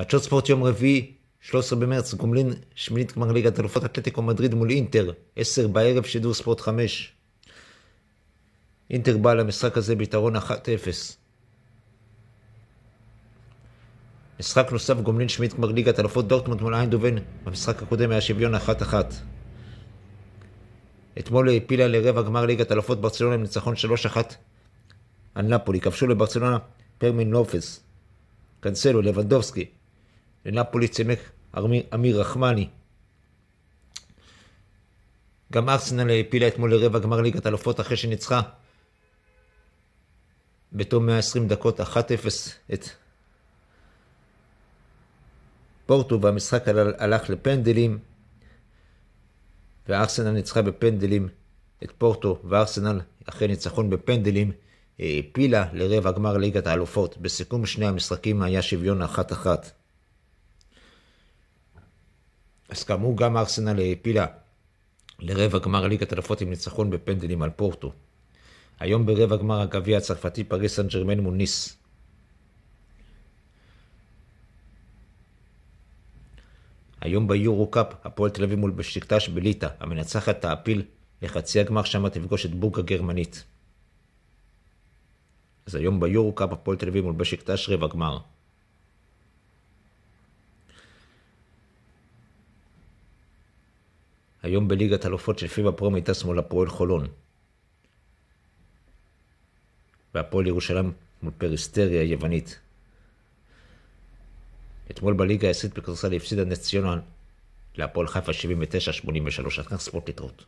חדשות ספורט יום רביעי, 13 במרץ, גומלין, שמינית גמר ליגת אלופות אתלטיקו מדריד מול אינטר, 10 בערב, שידור ספורט 5. אינטר בא למשחק הזה ביתרון 1-0. משחק נוסף גומלין שמינית גמר ליגת אלופות דורטמונד מול איינדובן, במשחק הקודם היה שוויון 1-1. אתמול העפילה לרבע גמר ליגת אלופות ברצלונה עם ניצחון 3-1 על נפולי, כבשו לברצלונה פרמין לופס, קנסלו, לבנדובסקי, לנפולי צמק אמיר רחמני. גם ארסנל העפילה אתמול לרבע גמר ליגת אלופות אחרי שניצחה בתום 120 דקות 1-0 את פורטו והמשחק הלך לפנדלים וארסנל ניצחה בפנדלים את פורטו וארסנל אחרי ניצחון בפנדלים העפילה אה, לרבע גמר ליגת האלופות. בסיכום שני המשחקים היה שוויון אחת אחת. אז כאמור גם ארסנל העפילה לרבע גמר ליגת אלפות עם ניצחון בפנדלים על פורטו. היום ברבע גמר הגביע הצרפתי פריס סן ג'רמן מול ניס. היום ביורו קאפ, הפועל תל אביב מול בשקטש בליטא, המנצחת תעפיל לחצי הגמר, שמה תפגוש את בורג הגרמנית. אז היום ביורו קאפ, הפועל תל אביב מול בשקטש רבע גמר. היום בליגת אלופות של פיבה פרו הייתה שמאל הפועל חולון. והפועל ירושלים מול פריסטריה היוונית. אתמול בליגה הישראלית בכדורסל הפסידה נס ציונה להפועל חיפה 79-83. עד כאן ספורט לטרות.